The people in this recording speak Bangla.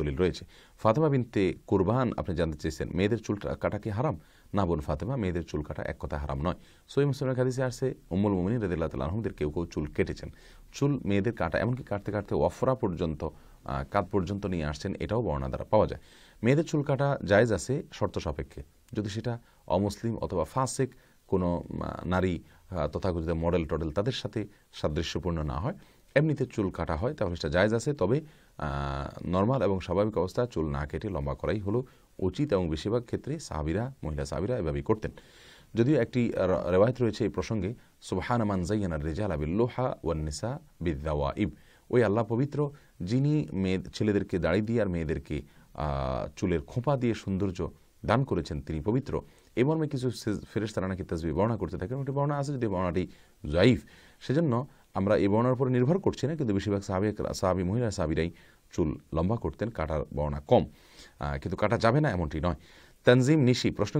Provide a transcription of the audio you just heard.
দলিল রয়েছে ফাতেমা বিনতে কুরবান আপনি জানতে চেয়েছেন মেয়েদের চুল কাটা কি হারাম না বোন ফাতেমা মেয়েদের চুল কাটা এক কথা হারাম নয় সই মুসলিমের খাদিসে আসছে উম্মুল মোমিনী তাল আহমদের কেউ কেউ চুল কেটেছেন চুল মেয়েদের কাটা এমনকি কাটতে কাটতে অফরা পর্যন্ত কাত পর্যন্ত নিয়ে আসছেন এটাও বর্ণনা দ্বারা পাওয়া যায় মেয়েদের চুল কাটা জায়জ আছে শর্ত সাপেক্ষে যদি সেটা অমুসলিম অথবা ফাসেক কোনো নারী তথাকথিত মডেল টডেল তাদের সাথে সাদৃশ্যপূর্ণ না হয় এমনিতে চুল কাটা হয় তাহলে সেটা জায়জ আছে তবে নর্মাল এবং স্বাভাবিক অবস্থা চুল না কেটে লম্বা করাই হলো উচিত এবং বেশিরভাগ ক্ষেত্রে সাহাবিরা মহিলা সাহাবিরা এভাবেই করতেন যদিও একটি রেওয়ায়ত রয়েছে এই প্রসঙ্গে সুবহান আমান জাইয়ানা রেজাল আবিল্লোহা ওয়ান্নিসা বিদ্যাওয়া ইব ওই আল্লাহ পবিত্র যিনি মেয়ে ছেলেদেরকে দাড়ি দিয়ে আর মেয়েদেরকে চুলের খোঁপা দিয়ে সৌন্দর্য দান করেছেন তিনি পবিত্র এই মর্মে কিছু ফেরেস তারা নাকি তাজবি বর্ণনা করতে থাকেন ওটি বর্ণনা আছে যদি বর্ণনাটি জয়ীফ সেজন্য আমরা এই বর্ণার উপরে নির্ভর করছি না কিন্তু বেশিরভাগ সাহাবি সাহাবি মহিলা সাহাবিরাই চুল লম্বা করতেন কাটার বর্ণা কম কিন্তু কাটা যাবে না এমনটি নয় তানজিম নিশি প্রশ্ন